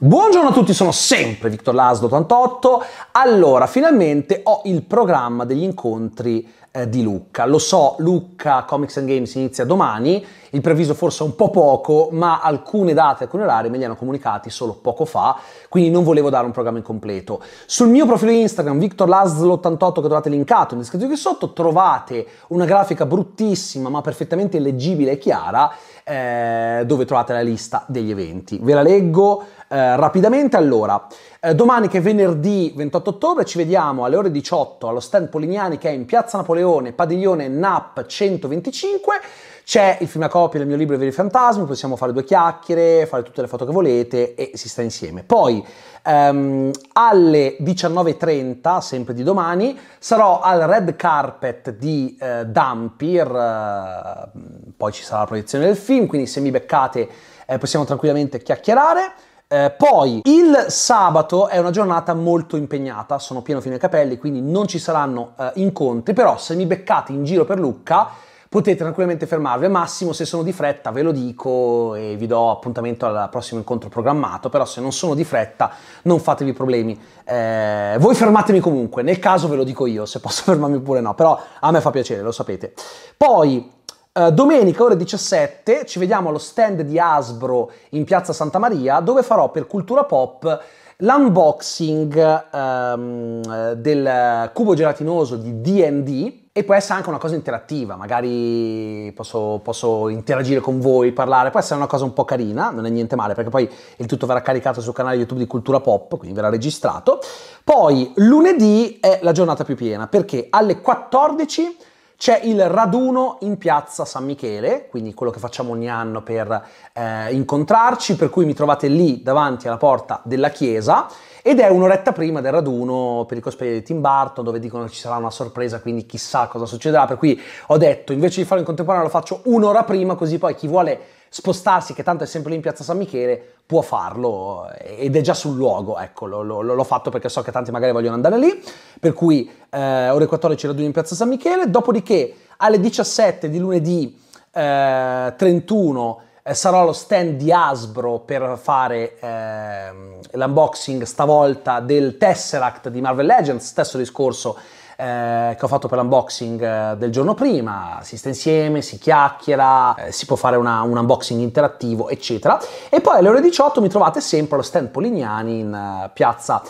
Buongiorno a tutti, sono sempre Victor Laszlo 88. Allora, finalmente ho il programma degli incontri eh, di Lucca. Lo so, Lucca Comics and Games inizia domani, il previso forse è un po' poco, ma alcune date, alcuni orari me li hanno comunicati solo poco fa, quindi non volevo dare un programma incompleto. Sul mio profilo Instagram, Victor Laszlo 88 che trovate linkato in descrizione qui sotto, trovate una grafica bruttissima ma perfettamente leggibile e chiara eh, dove trovate la lista degli eventi. Ve la leggo eh, rapidamente allora, eh, domani che è venerdì 28 ottobre ci vediamo alle ore 18 allo stand Polignani che è in Piazza Napoleone, padiglione NAP 125. C'è il film a copia del mio libro I veri fantasmi, possiamo fare due chiacchiere, fare tutte le foto che volete e si sta insieme. Poi ehm, alle 19.30, sempre di domani, sarò al red carpet di eh, Dampir, eh, poi ci sarà la proiezione del film, quindi se mi beccate eh, possiamo tranquillamente chiacchierare. Eh, poi il sabato è una giornata molto impegnata, sono pieno fino ai capelli, quindi non ci saranno eh, incontri, però se mi beccate in giro per Lucca potete tranquillamente fermarvi. Al massimo, se sono di fretta, ve lo dico e vi do appuntamento al prossimo incontro programmato. Però se non sono di fretta, non fatevi problemi. Eh, voi fermatemi comunque, nel caso ve lo dico io, se posso fermarmi oppure no. Però a me fa piacere, lo sapete. Poi eh, domenica ore 17 ci vediamo allo stand di Asbro in Piazza Santa Maria dove farò per Cultura Pop l'unboxing um, del cubo gelatinoso di D&D e può essere anche una cosa interattiva, magari posso, posso, interagire con voi, parlare, può essere una cosa un po' carina, non è niente male, perché poi il tutto verrà caricato sul canale YouTube di Cultura Pop, quindi verrà registrato. Poi lunedì è la giornata più piena, perché alle 14 c'è il raduno in piazza San Michele, quindi quello che facciamo ogni anno per eh, incontrarci, per cui mi trovate lì davanti alla porta della chiesa ed è un'oretta prima del raduno per il cosplay di Tim Burton dove dicono che ci sarà una sorpresa, quindi chissà cosa succederà, per cui ho detto invece di farlo in contemporanea lo faccio un'ora prima così poi chi vuole spostarsi, che tanto è sempre lì in piazza San Michele, può farlo eh, ed è già sul luogo, ecco, lo, lo, l'ho fatto perché so che tanti magari vogliono andare lì, per cui eh, ore 14 raduni in piazza San Michele, dopodiché alle 17 di lunedì eh, 31 eh, sarò allo stand di Hasbro per fare eh, l'unboxing stavolta del Tesseract di Marvel Legends, stesso discorso eh, che ho fatto per l'unboxing eh, del giorno prima, si sta insieme, si chiacchiera, eh, si può fare una, un unboxing interattivo, eccetera. E poi alle ore 18 mi trovate sempre allo stand Polignani in uh, piazza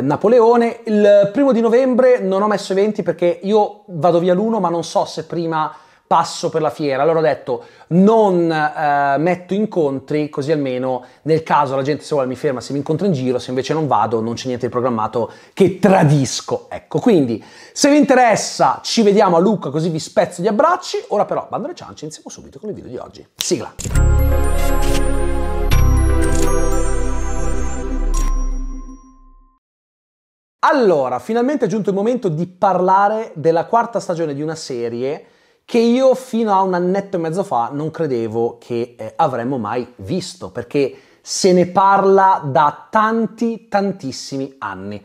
Napoleone. Il primo di novembre non ho messo eventi perché io vado via l'uno, ma non so se prima passo per la fiera. Allora ho detto non eh, metto incontri così almeno nel caso la gente se vuole mi ferma se mi incontra in giro, se invece non vado non c'è niente di programmato che tradisco. Ecco, quindi se vi interessa ci vediamo a Lucca così vi spezzo gli abbracci. Ora però bando alle ciance, iniziamo subito con il video di oggi. Sigla. Allora, finalmente è giunto il momento di parlare della quarta stagione di una serie che io fino a un annetto e mezzo fa non credevo che eh, avremmo mai visto, perché se ne parla da tanti, tantissimi anni.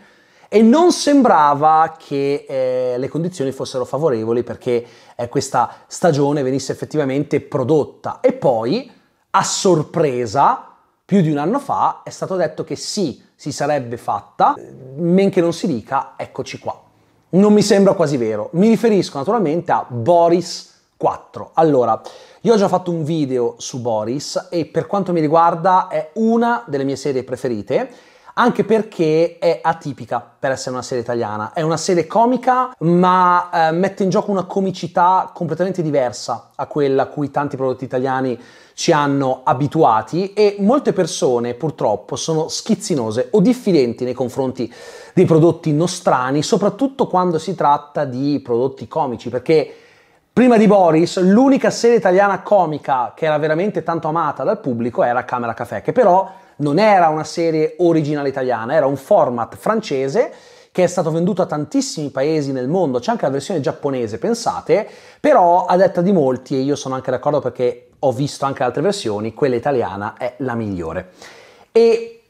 E non sembrava che eh, le condizioni fossero favorevoli perché eh, questa stagione venisse effettivamente prodotta. E poi, a sorpresa, più di un anno fa, è stato detto che sì, si sarebbe fatta, men che non si dica, eccoci qua. Non mi sembra quasi vero. Mi riferisco naturalmente a Boris 4. Allora, io ho già fatto un video su Boris e per quanto mi riguarda è una delle mie serie preferite anche perché è atipica per essere una serie italiana. È una serie comica, ma eh, mette in gioco una comicità completamente diversa a quella a cui tanti prodotti italiani ci hanno abituati e molte persone purtroppo sono schizzinose o diffidenti nei confronti dei prodotti nostrani, soprattutto quando si tratta di prodotti comici, perché prima di Boris l'unica serie italiana comica che era veramente tanto amata dal pubblico era Camera Café, che però non era una serie originale italiana, era un format francese che è stato venduto a tantissimi paesi nel mondo, c'è anche la versione giapponese, pensate, però a detta di molti, e io sono anche d'accordo perché ho visto anche altre versioni, quella italiana è la migliore. E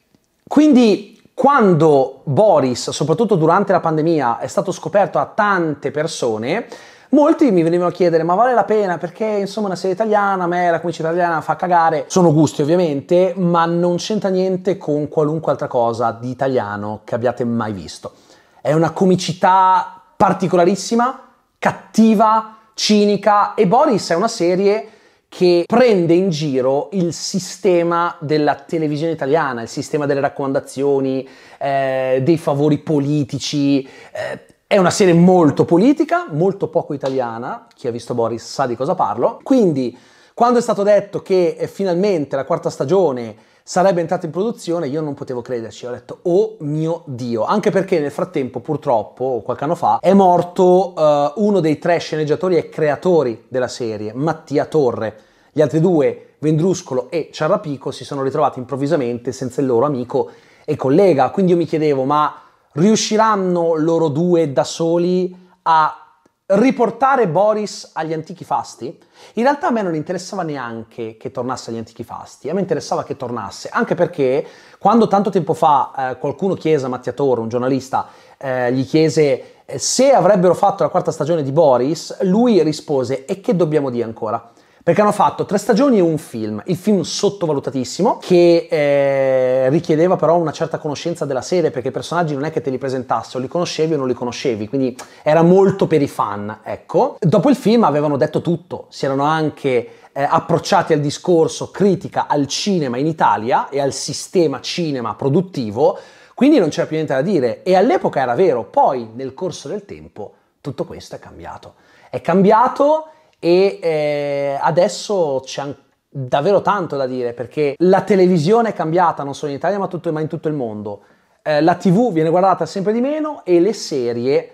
quindi quando Boris, soprattutto durante la pandemia, è stato scoperto a tante persone, molti mi venivano a chiedere ma vale la pena perché insomma una serie italiana, a me la comincia italiana fa cagare, sono gusti ovviamente, ma non c'entra niente con qualunque altra cosa di italiano che abbiate mai visto. È una comicità particolarissima, cattiva, cinica e Boris è una serie che prende in giro il sistema della televisione italiana, il sistema delle raccomandazioni, eh, dei favori politici. Eh, è una serie molto politica, molto poco italiana, chi ha visto Boris sa di cosa parlo. Quindi, quando è stato detto che eh, finalmente la quarta stagione sarebbe entrato in produzione, io non potevo crederci, ho detto oh mio dio, anche perché nel frattempo purtroppo qualche anno fa è morto uh, uno dei tre sceneggiatori e creatori della serie, Mattia Torre, gli altri due, Vendruscolo e Ciarrapico, si sono ritrovati improvvisamente senza il loro amico e collega, quindi io mi chiedevo ma riusciranno loro due da soli a riportare Boris agli antichi fasti? In realtà a me non interessava neanche che tornasse agli antichi fasti, a me interessava che tornasse, anche perché quando tanto tempo fa eh, qualcuno chiese a Mattia Toro, un giornalista, eh, gli chiese eh, se avrebbero fatto la quarta stagione di Boris, lui rispose e che dobbiamo dire ancora? perché hanno fatto tre stagioni e un film, il film sottovalutatissimo che eh, richiedeva però una certa conoscenza della serie perché i personaggi non è che te li presentassero, li conoscevi o non li conoscevi, quindi era molto per i fan, ecco. Dopo il film avevano detto tutto, si erano anche eh, approcciati al discorso critica al cinema in Italia e al sistema cinema produttivo, quindi non c'era più niente da dire e all'epoca era vero, poi nel corso del tempo tutto questo è cambiato. È cambiato e eh, adesso c'è ancora davvero tanto da dire perché la televisione è cambiata non solo in Italia ma, tutto, ma in tutto il mondo. Eh, la TV viene guardata sempre di meno e le serie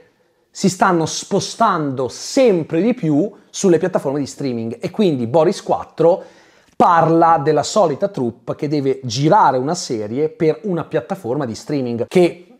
si stanno spostando sempre di più sulle piattaforme di streaming e quindi Boris 4 parla della solita troupe che deve girare una serie per una piattaforma di streaming che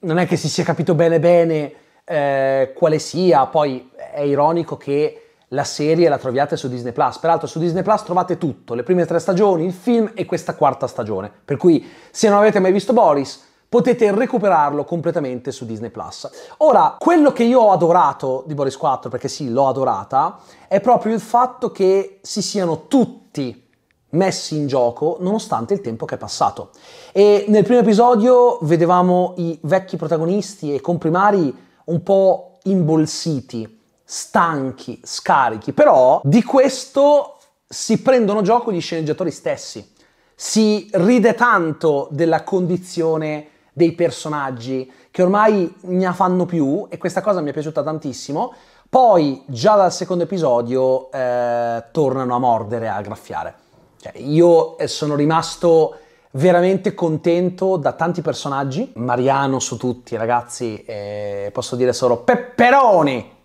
non è che si sia capito bene bene eh, quale sia, poi è ironico che la serie la troviate su Disney Plus. Peraltro, su Disney Plus trovate tutto: le prime tre stagioni, il film e questa quarta stagione. Per cui, se non avete mai visto Boris, potete recuperarlo completamente su Disney Plus. Ora, quello che io ho adorato di Boris 4, perché sì, l'ho adorata, è proprio il fatto che si siano tutti messi in gioco nonostante il tempo che è passato. E nel primo episodio vedevamo i vecchi protagonisti e comprimari un po' imbolsiti stanchi, scarichi, però di questo si prendono gioco gli sceneggiatori stessi, si ride tanto della condizione dei personaggi che ormai ne fanno più e questa cosa mi è piaciuta tantissimo. Poi già dal secondo episodio eh, tornano a mordere, a graffiare. Cioè, io eh, sono rimasto veramente contento da tanti personaggi. Mariano su tutti, ragazzi, eh, posso dire solo pepperoni!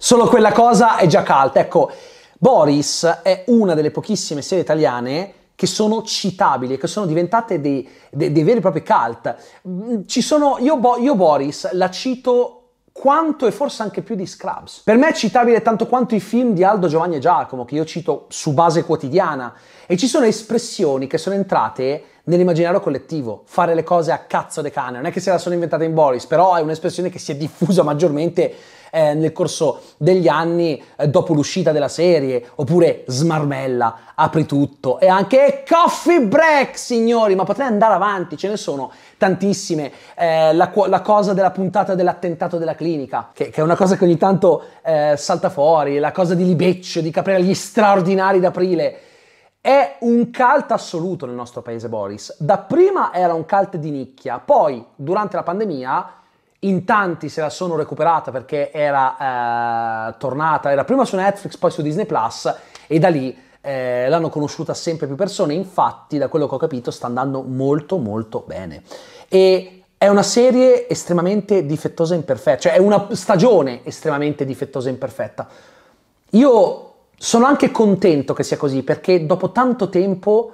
solo quella cosa è già cult. Ecco, Boris è una delle pochissime serie italiane che sono citabili e che sono diventate dei, dei, dei, veri e propri cult. Mm, ci sono, io, Bo, io Boris la cito quanto e forse anche più di Scrubs. Per me è citabile tanto quanto i film di Aldo Giovanni e Giacomo, che io cito su base quotidiana, e ci sono espressioni che sono entrate nell'immaginario collettivo, fare le cose a cazzo de cane, non è che se la sono inventata in Boris, però è un'espressione che si è diffusa maggiormente eh, nel corso degli anni eh, dopo l'uscita della serie, oppure smarmella, apri tutto e anche coffee break, signori, ma potrei andare avanti, ce ne sono tantissime. Eh, la, la, cosa della puntata dell'attentato della clinica, che, che è una cosa che ogni tanto eh, salta fuori, la cosa di Libeccio, di Caprera, gli straordinari d'aprile. È un cult assoluto nel nostro paese, Boris. Dapprima era un cult di nicchia, poi durante la pandemia in tanti se la sono recuperata perché era eh, tornata, era prima su Netflix, poi su Disney Plus e da lì eh, l'hanno conosciuta sempre più persone, infatti da quello che ho capito sta andando molto molto bene. E è una serie estremamente difettosa e imperfetta, cioè è una stagione estremamente difettosa e imperfetta. Io sono anche contento che sia così perché dopo tanto tempo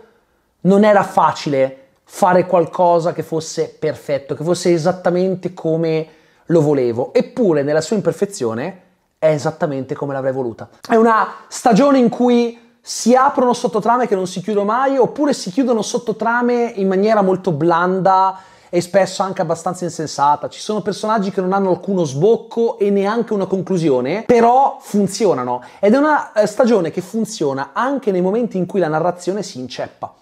non era facile fare qualcosa che fosse perfetto, che fosse esattamente come lo volevo, eppure nella sua imperfezione è esattamente come l'avrei voluta. È una stagione in cui si aprono sottotrame che non si chiudono mai, oppure si chiudono sottotrame in maniera molto blanda e spesso anche abbastanza insensata. Ci sono personaggi che non hanno alcuno sbocco e neanche una conclusione, però funzionano. Ed è una eh, stagione che funziona anche nei momenti in cui la narrazione si inceppa.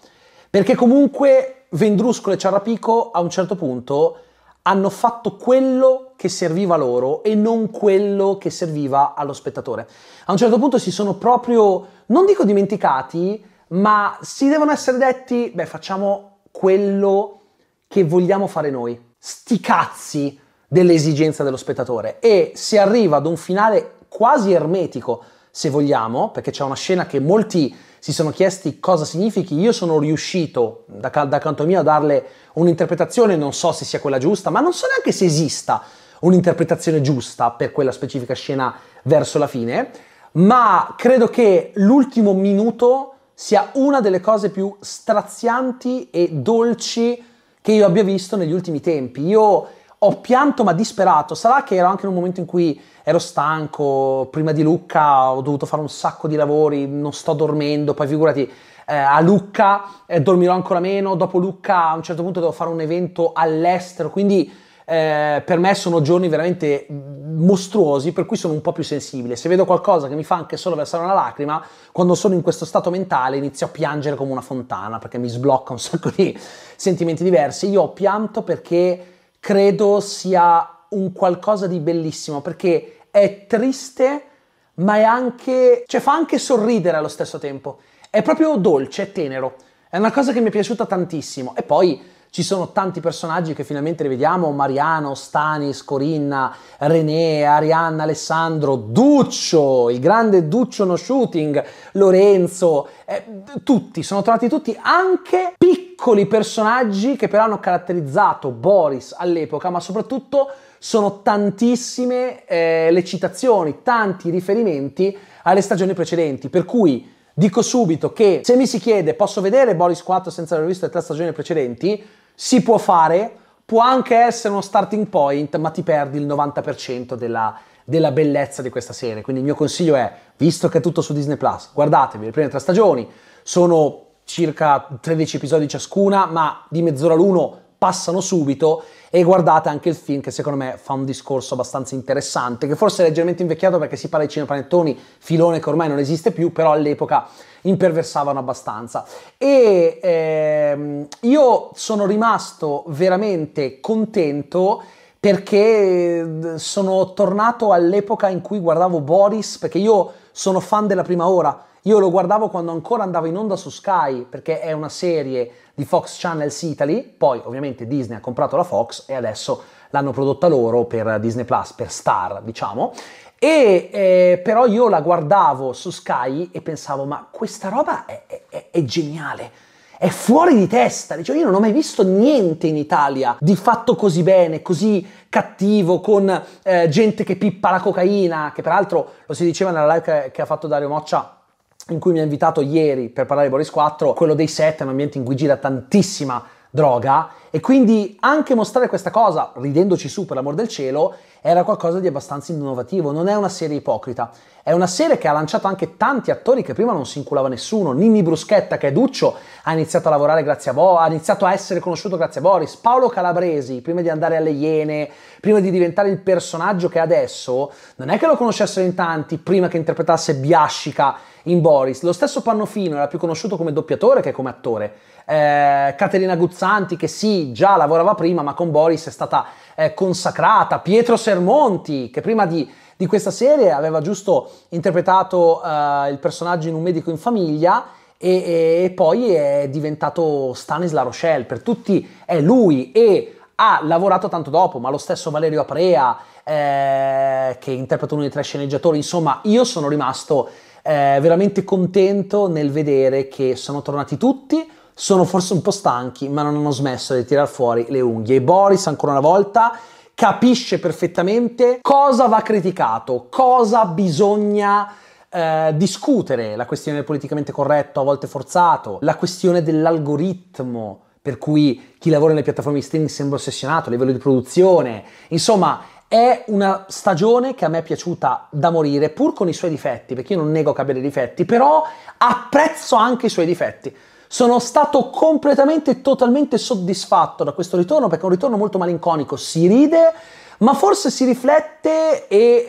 Perché comunque Vendruscolo e Ciarrapico a un certo punto hanno fatto quello che serviva loro e non quello che serviva allo spettatore. A un certo punto si sono proprio, non dico dimenticati, ma si devono essere detti, beh facciamo quello che vogliamo fare noi. Sti cazzi dell'esigenza dello spettatore. E si arriva ad un finale quasi ermetico, se vogliamo, perché c'è una scena che molti si sono chiesti cosa significhi. Io sono riuscito da, da canto mio a darle un'interpretazione, non so se sia quella giusta, ma non so neanche se esista un'interpretazione giusta per quella specifica scena verso la fine, ma credo che l'ultimo minuto sia una delle cose più strazianti e dolci che io abbia visto negli ultimi tempi. Io ho pianto ma disperato. Sarà che ero anche in un momento in cui ero stanco, prima di Lucca ho dovuto fare un sacco di lavori, non sto dormendo, poi figurati eh, a Lucca eh, dormirò ancora meno, dopo Lucca a un certo punto devo fare un evento all'estero, quindi eh, per me sono giorni veramente mm, mostruosi, per cui sono un po' più sensibile. Se vedo qualcosa che mi fa anche solo versare una lacrima, quando sono in questo stato mentale inizio a piangere come una fontana perché mi sblocca un sacco di sentimenti diversi. Io ho pianto perché credo sia un qualcosa di bellissimo perché è triste ma è anche, cioè fa anche sorridere allo stesso tempo. È proprio dolce, è tenero. È una cosa che mi è piaciuta tantissimo. E poi ci sono tanti personaggi che finalmente rivediamo, Mariano, Stanis, Corinna, René, Arianna, Alessandro, Duccio, il grande Duccio No Shooting, Lorenzo, eh, tutti, sono trovati tutti, anche piccoli piccoli personaggi che però hanno caratterizzato Boris all'epoca, ma soprattutto sono tantissime eh, le citazioni, tanti riferimenti alle stagioni precedenti, per cui dico subito che se mi si chiede posso vedere Boris 4 senza aver visto le tre stagioni precedenti, si può fare, può anche essere uno starting point, ma ti perdi il 90% della, della bellezza di questa serie. Quindi il mio consiglio è, visto che è tutto su Disney Plus, guardatevi le prime tre stagioni, sono circa 13 episodi ciascuna, ma di mezz'ora l'uno passano subito e guardate anche il film che secondo me fa un discorso abbastanza interessante, che forse è leggermente invecchiato perché si parla di cinema panettoni, filone che ormai non esiste più, però all'epoca imperversavano abbastanza. E ehm, io sono rimasto veramente contento perché eh, sono tornato all'epoca in cui guardavo Boris, perché io sono fan della prima ora, io lo guardavo quando ancora andava in onda su Sky, perché è una serie di Fox Channels Italy, poi ovviamente Disney ha comprato la Fox e adesso l'hanno prodotta loro per Disney Plus, per Star, diciamo. E eh, però io la guardavo su Sky e pensavo, ma questa roba è, è, è geniale è fuori di testa. Dicevo, io non ho mai visto niente in Italia di fatto così bene, così cattivo, con eh, gente che pippa la cocaina, che peraltro lo si diceva nella live che, che ha fatto Dario Moccia in cui mi ha invitato ieri per parlare di Boris 4, quello dei set, un ambiente in cui gira tantissima droga e quindi anche mostrare questa cosa, ridendoci su per l'amor del cielo, era qualcosa di abbastanza innovativo, non è una serie ipocrita, è una serie che ha lanciato anche tanti attori che prima non si inculava nessuno, Ninni Bruschetta che è Duccio ha iniziato a lavorare grazie a Boris, ha iniziato a essere conosciuto grazie a Boris, Paolo Calabresi prima di andare alle Iene, prima di diventare il personaggio che adesso, non è che lo conoscessero in tanti prima che interpretasse Biascica in Boris. Lo stesso Pannofino era più conosciuto come doppiatore che come attore. Eh, Caterina Guzzanti, che sì, già lavorava prima, ma con Boris è stata eh, consacrata. Pietro Sermonti, che prima di, di questa serie aveva giusto interpretato eh, il personaggio in Un medico in famiglia. E, e, e poi è diventato Stanis Rochelle, per tutti è lui e ha lavorato tanto dopo, ma lo stesso Valerio Aprea, eh, che interpreta uno dei tre sceneggiatori, insomma, io sono rimasto eh, veramente contento nel vedere che sono tornati tutti, sono forse un po' stanchi, ma non hanno smesso di tirar fuori le unghie. E Boris, ancora una volta, capisce perfettamente cosa va criticato, cosa bisogna eh, discutere, la questione del politicamente corretto, a volte forzato, la questione dell'algoritmo per cui chi lavora nelle piattaforme di streaming sembra ossessionato a livello di produzione. Insomma, è una stagione che a me è piaciuta da morire, pur con i suoi difetti, perché io non nego che abbia dei difetti, però apprezzo anche i suoi difetti. Sono stato completamente e totalmente soddisfatto da questo ritorno, perché è un ritorno molto malinconico, si ride, ma forse si riflette e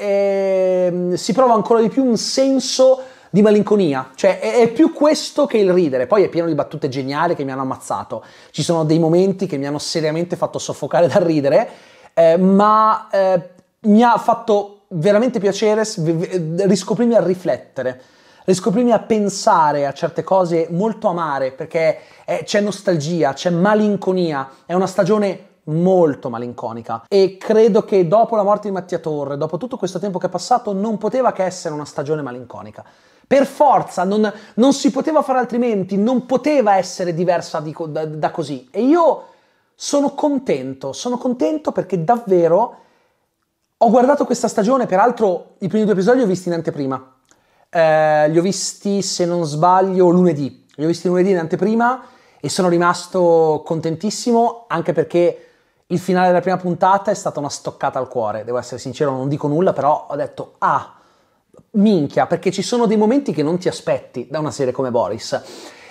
eh, si prova ancora di più un senso di malinconia, cioè è, è, più questo che il ridere, poi è pieno di battute geniali che mi hanno ammazzato, ci sono dei momenti che mi hanno seriamente fatto soffocare dal ridere, eh, ma eh, mi ha fatto veramente piacere riscoprirmi a riflettere, riscoprirmi a pensare a certe cose molto amare, perché eh, c'è nostalgia, c'è malinconia, è una stagione molto malinconica e credo che dopo la morte di Mattia Torre, dopo tutto questo tempo che è passato, non poteva che essere una stagione malinconica. Per forza, non, non si poteva fare altrimenti, non poteva essere diversa di, da, da così. E io sono contento, sono contento perché davvero ho guardato questa stagione, peraltro i primi due episodi li ho visti in anteprima, eh, li ho visti se non sbaglio lunedì, li ho visti lunedì in anteprima e sono rimasto contentissimo anche perché il finale della prima puntata è stata una stoccata al cuore, devo essere sincero, non dico nulla, però ho detto ah, minchia, perché ci sono dei momenti che non ti aspetti da una serie come Boris.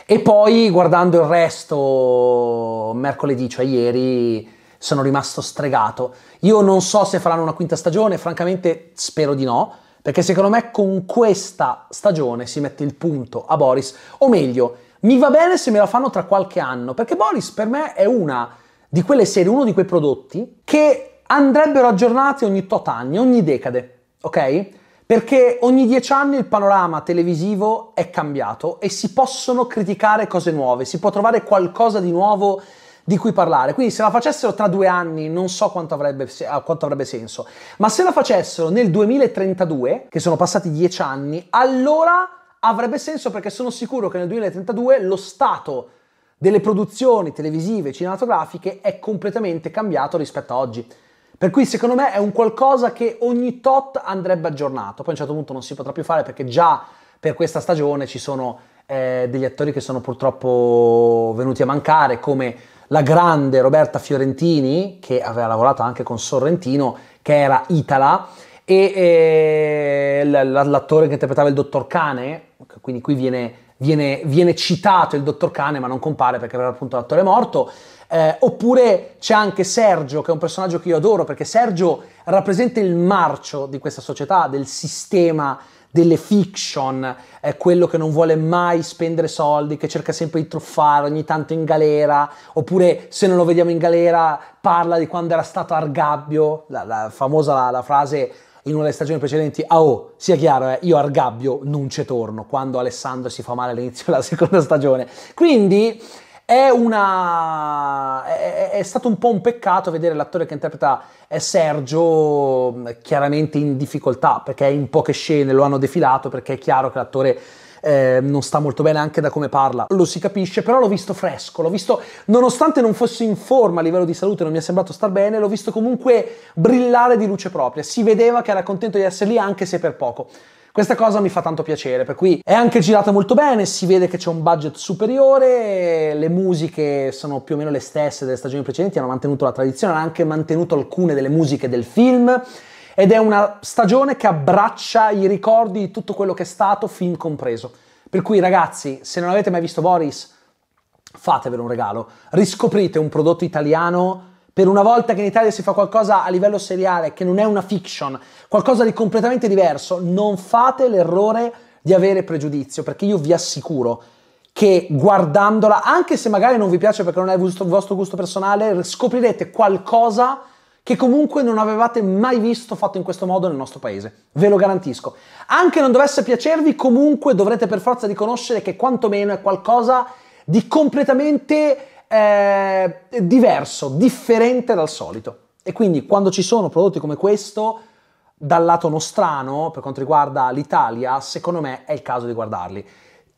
E poi guardando il resto, mercoledì, cioè ieri, sono rimasto stregato. Io non so se faranno una quinta stagione, francamente spero di no, perché secondo me con questa stagione si mette il punto a Boris, o meglio, mi va bene se me la fanno tra qualche anno, perché Boris per me è una di quelle serie, uno di quei prodotti che andrebbero aggiornati ogni tot anni, ogni decade, ok? Perché ogni dieci anni il panorama televisivo è cambiato e si possono criticare cose nuove, si può trovare qualcosa di nuovo di cui parlare. Quindi se la facessero tra due anni non so quanto avrebbe, quanto avrebbe, senso, ma se la facessero nel 2032, che sono passati dieci anni, allora avrebbe senso perché sono sicuro che nel 2032 lo stato delle produzioni televisive e cinematografiche è completamente cambiato rispetto a oggi. Per cui secondo me è un qualcosa che ogni tot andrebbe aggiornato. Poi a un certo punto non si potrà più fare perché già per questa stagione ci sono eh, degli attori che sono purtroppo venuti a mancare, come la grande Roberta Fiorentini, che aveva lavorato anche con Sorrentino, che era Itala, e eh, l'attore che interpretava il dottor Cane, quindi qui viene, viene, viene citato il dottor Cane ma non compare perché era appunto l'attore morto. Eh, oppure c'è anche Sergio, che è un personaggio che io adoro, perché Sergio rappresenta il marcio di questa società, del sistema delle fiction, è quello che non vuole mai spendere soldi, che cerca sempre di truffare ogni tanto in galera, oppure se non lo vediamo in galera parla di quando era stato Argabbio, la, la famosa la, la frase in una delle stagioni precedenti, ah oh, sia chiaro, eh, io Argabbio non ci torno, quando Alessandro si fa male all'inizio della seconda stagione. Quindi è, una, è, è, stato un po' un peccato vedere l'attore che interpreta eh, Sergio mm, chiaramente in difficoltà perché in poche scene lo hanno defilato perché è chiaro che l'attore eh, non sta molto bene anche da come parla, lo si capisce, però l'ho visto fresco, l'ho visto nonostante non fosse in forma a livello di salute, non mi è sembrato star bene, l'ho visto comunque brillare di luce propria, si vedeva che era contento di essere lì anche se per poco. Questa cosa mi fa tanto piacere, per cui è anche girata molto bene, si vede che c'è un budget superiore, le musiche sono più o meno le stesse delle stagioni precedenti, hanno mantenuto la tradizione, hanno anche mantenuto alcune delle musiche del film ed è una stagione che abbraccia i ricordi di tutto quello che è stato, film compreso. Per cui ragazzi, se non avete mai visto Boris, fatevelo un regalo, riscoprite un prodotto italiano per una volta che in Italia si fa qualcosa a livello seriale che non è una fiction, qualcosa di completamente diverso, non fate l'errore di avere pregiudizio, perché io vi assicuro che guardandola, anche se magari non vi piace perché non è il vostro gusto personale, scoprirete qualcosa che comunque non avevate mai visto fatto in questo modo nel nostro paese, ve lo garantisco. Anche non dovesse piacervi, comunque dovrete per forza riconoscere che quantomeno è qualcosa di completamente eh, diverso, differente dal solito. E quindi quando ci sono prodotti come questo, dal lato nostrano, per quanto riguarda l'Italia, secondo me è il caso di guardarli.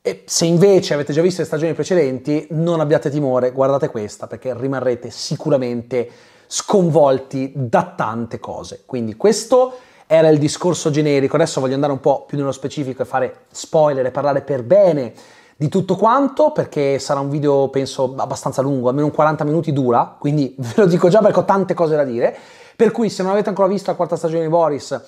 E se invece avete già visto le stagioni precedenti, non abbiate timore, guardate questa perché rimarrete sicuramente sconvolti da tante cose. Quindi questo era il discorso generico, adesso voglio andare un po' più nello specifico e fare spoiler e parlare per bene di tutto quanto perché sarà un video penso abbastanza lungo, almeno un 40 minuti dura, quindi ve lo dico già perché ho tante cose da dire. Per cui se non avete ancora visto la quarta stagione di Boris,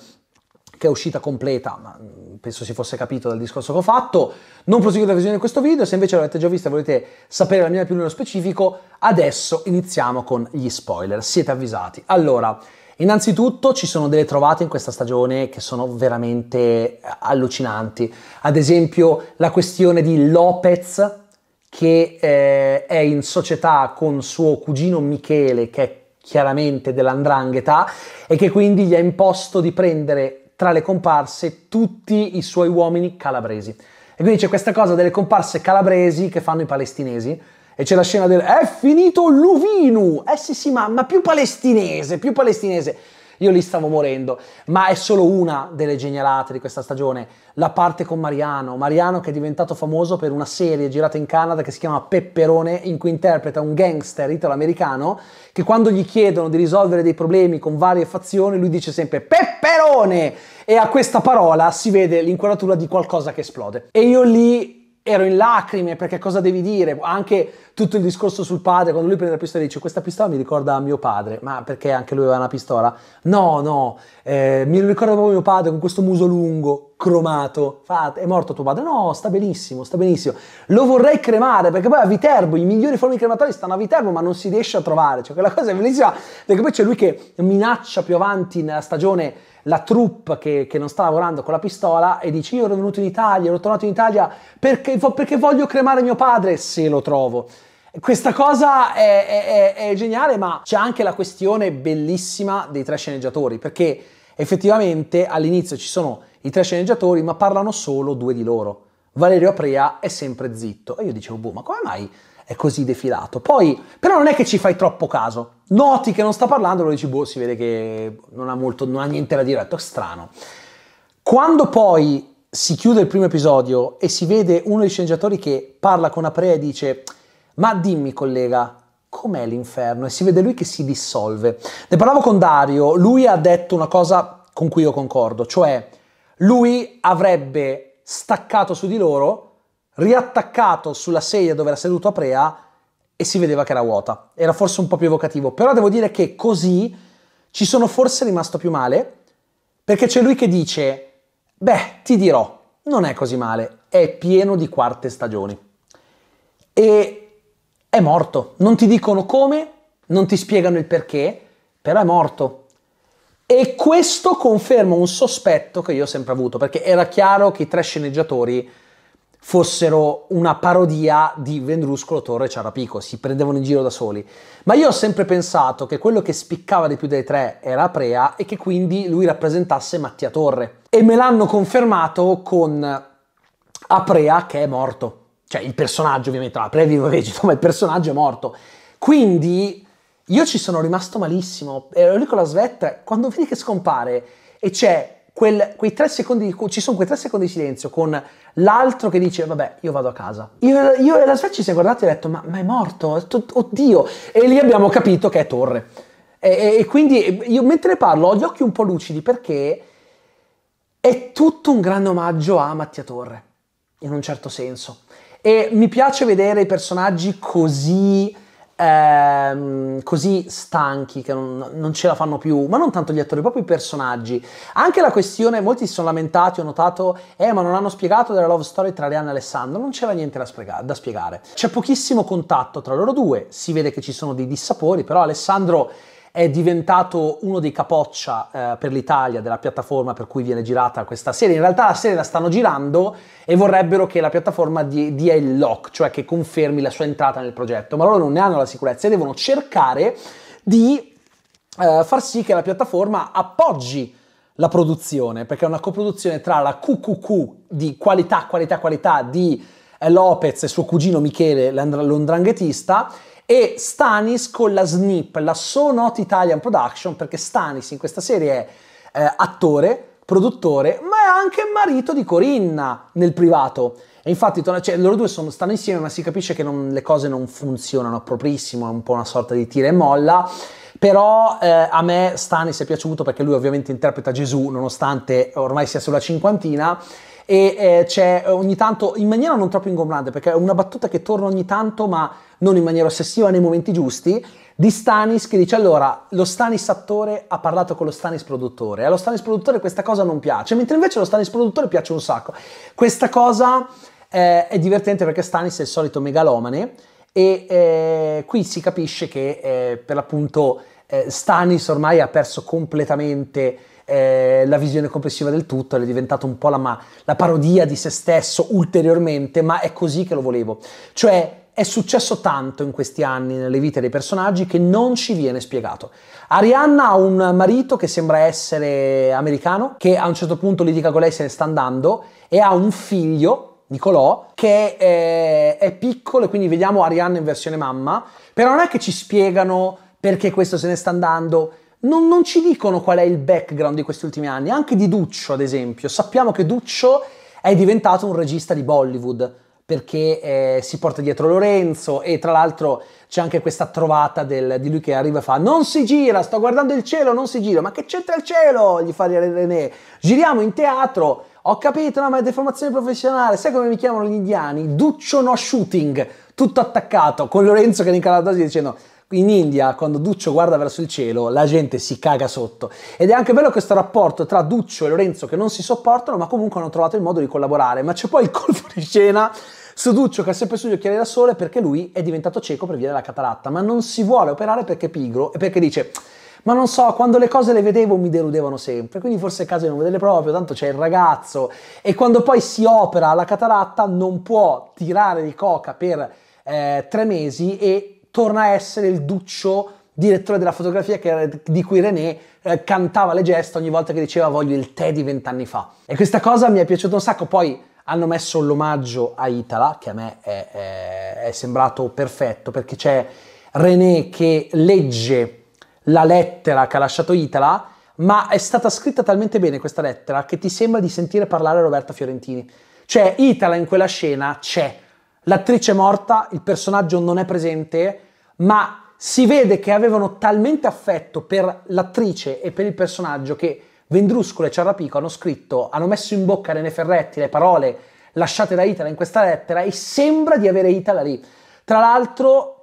che è uscita completa, ma mm, penso si fosse capito dal discorso che ho fatto. Non proseguite la visione di questo video, se invece l'avete già vista e volete sapere la mia più nello specifico, adesso iniziamo con gli spoiler, siete avvisati. Allora, innanzitutto ci sono delle trovate in questa stagione che sono veramente allucinanti. Ad esempio la questione di Lopez che eh, è in società con suo cugino Michele, che è chiaramente dell'andrangheta e che quindi gli ha imposto di prendere tra le comparse tutti i suoi uomini calabresi. E quindi c'è questa cosa delle comparse calabresi che fanno i palestinesi. E c'è la scena del è finito Luvinu! Eh sì sì, ma, ma più palestinese, più palestinese. Io lì stavo morendo, ma è solo una delle genialate di questa stagione, la parte con Mariano, Mariano che è diventato famoso per una serie girata in Canada che si chiama Pepperone, in cui interpreta un gangster italo-americano che quando gli chiedono di risolvere dei problemi con varie fazioni, lui dice sempre Pepperone! E a questa parola si vede l'inquadratura di qualcosa che esplode. E io lì ero in lacrime perché cosa devi dire? Anche tutto il discorso sul padre, quando lui prende la pistola e dice questa pistola mi ricorda mio padre, ma perché anche lui aveva una pistola? No, no, eh, mi ricorda proprio mio padre con questo muso lungo, cromato, Fa, è morto tuo padre? No, sta benissimo, sta benissimo. Lo vorrei cremare perché poi a Viterbo i migliori forni crematori stanno a Viterbo ma non si riesce a trovare, cioè quella cosa è bellissima, perché poi c'è lui che minaccia più avanti nella stagione la troupe che, che, non sta lavorando con la pistola e dici io ero venuto in Italia, ero tornato in Italia perché, perché voglio cremare mio padre se lo trovo. Questa cosa è, è, è, è geniale, ma c'è anche la questione bellissima dei tre sceneggiatori, perché effettivamente all'inizio ci sono i tre sceneggiatori, ma parlano solo due di loro. Valerio Aprea è sempre zitto. E io dicevo, boh, ma come mai è così defilato. Poi, però non è che ci fai troppo caso. Noti che non sta parlando, lo dici, boh, si vede che non ha, molto, non ha niente da dire, è strano. Quando poi si chiude il primo episodio e si vede uno dei sceneggiatori che parla con Aprea e dice ma dimmi collega, com'è l'inferno? E si vede lui che si dissolve. Ne parlavo con Dario, lui ha detto una cosa con cui io concordo, cioè lui avrebbe staccato su di loro riattaccato sulla sedia dove era seduto Aprea e si vedeva che era vuota. Era forse un po' più evocativo, però devo dire che così ci sono forse rimasto più male, perché c'è lui che dice, beh, ti dirò, non è così male, è pieno di quarte stagioni. E è morto, non ti dicono come, non ti spiegano il perché, però è morto. E questo conferma un sospetto che io ho sempre avuto, perché era chiaro che i tre sceneggiatori fossero una parodia di Vendruscolo, Torre e Ciarapico, si prendevano in giro da soli. Ma io ho sempre pensato che quello che spiccava di più dei tre era Prea e che quindi lui rappresentasse Mattia Torre. E me l'hanno confermato con Aprea che è morto. Cioè il personaggio ovviamente, Aprea è vivo e vegeto, ma il personaggio è morto. Quindi io ci sono rimasto malissimo. E lì con la Svet, quando vedi che scompare e c'è Quel, quei tre secondi ci sono quei tre secondi di silenzio con l'altro che dice vabbè io vado a casa io, io e la Svezia ci siamo guardati e ho detto ma, ma è morto oddio e lì abbiamo capito che è Torre e, e, e quindi io mentre ne parlo ho gli occhi un po' lucidi perché è tutto un grande omaggio a Mattia Torre in un certo senso e mi piace vedere i personaggi così ehm, così stanchi che non, non, ce la fanno più, ma non tanto gli attori, proprio i personaggi. Anche la questione, molti si sono lamentati, ho notato, eh ma non hanno spiegato della love story tra Rihanna e Alessandro, non c'era niente da, spiega- da spiegare. C'è pochissimo contatto tra loro due, si vede che ci sono dei dissapori, però Alessandro è diventato uno dei capoccia eh, per l'Italia della piattaforma per cui viene girata questa serie. In realtà la serie la stanno girando e vorrebbero che la piattaforma di, dia il lock, cioè che confermi la sua entrata nel progetto, ma loro non ne hanno la sicurezza e devono cercare di eh, far sì che la piattaforma appoggi la produzione, perché è una coproduzione tra la QQQ di qualità, qualità, qualità di eh, Lopez e suo cugino Michele, l'ondranghetista, e Stanis con la SNIP, la So Not Italian Production, perché Stanis in questa serie è eh, attore, produttore, ma è anche marito di Corinna nel privato. E infatti cioè, loro due sono, stanno insieme, ma si capisce che non, le cose non funzionano proprissimo, è un po' una sorta di tira e molla. Però eh, a me Stanis è piaciuto perché lui ovviamente interpreta Gesù, nonostante ormai sia sulla cinquantina e eh, c'è ogni tanto in maniera non troppo ingombrante perché è una battuta che torna ogni tanto ma non in maniera ossessiva nei momenti giusti, di Stanis che dice allora lo Stanis attore ha parlato con lo Stanis produttore, allo Stanis produttore questa cosa non piace, mentre invece lo Stanis produttore piace un sacco. Questa cosa eh, è divertente perché Stanis è il solito megalomane e eh, qui si capisce che eh, per l'appunto eh, Stanis ormai ha perso completamente eh, la visione complessiva del tutto è diventato un po' la, ma- la parodia di se stesso ulteriormente, ma è così che lo volevo. Cioè è successo tanto in questi anni nelle vite dei personaggi che non ci viene spiegato. Arianna ha un marito che sembra essere americano, che a un certo punto litiga con lei se ne sta andando, e ha un figlio Nicolò, che è, eh, è, piccolo e quindi vediamo Arianna in versione mamma, però non è che ci spiegano perché questo se ne sta andando, non, non, ci dicono qual è il background di questi ultimi anni, anche di Duccio ad esempio, sappiamo che Duccio è diventato un regista di Bollywood, perché eh, si porta dietro Lorenzo e tra l'altro c'è anche questa trovata del, di lui che arriva e fa non si gira, sto guardando il cielo, non si gira, ma che c'entra il cielo? Gli fa René, giriamo in teatro, ho capito, no ma è deformazione professionale, sai come mi chiamano gli indiani? Duccio no shooting, tutto attaccato, con Lorenzo che è in calatosi dicendo in India quando Duccio guarda verso il cielo la gente si caga sotto ed è anche bello questo rapporto tra Duccio e Lorenzo che non si sopportano ma comunque hanno trovato il modo di collaborare ma c'è poi il colpo di scena su Duccio che ha sempre sugli occhiali da sole perché lui è diventato cieco per via della cataratta ma non si vuole operare perché è pigro e perché dice ma non so, quando le cose le vedevo mi deludevano sempre, quindi forse è caso di non vederle proprio, tanto c'è il ragazzo e quando poi si opera alla cataratta non può tirare di coca per eh, tre mesi e torna a essere il duccio direttore della fotografia che, di cui René eh, cantava le gesta ogni volta che diceva voglio il tè di vent'anni fa. E questa cosa mi è piaciuta un sacco, poi hanno messo l'omaggio a Itala, che a me è, è, è sembrato perfetto, perché c'è René che legge la lettera che ha lasciato Itala, ma è stata scritta talmente bene questa lettera che ti sembra di sentire parlare Roberta Fiorentini. Cioè, Itala in quella scena c'è l'attrice è morta, il personaggio non è presente, ma si vede che avevano talmente affetto per l'attrice e per il personaggio che Vendruscolo e Ciarrapico hanno scritto, hanno messo in bocca a René Ferretti le parole lasciate da Itala in questa lettera e sembra di avere Itala lì. Tra l'altro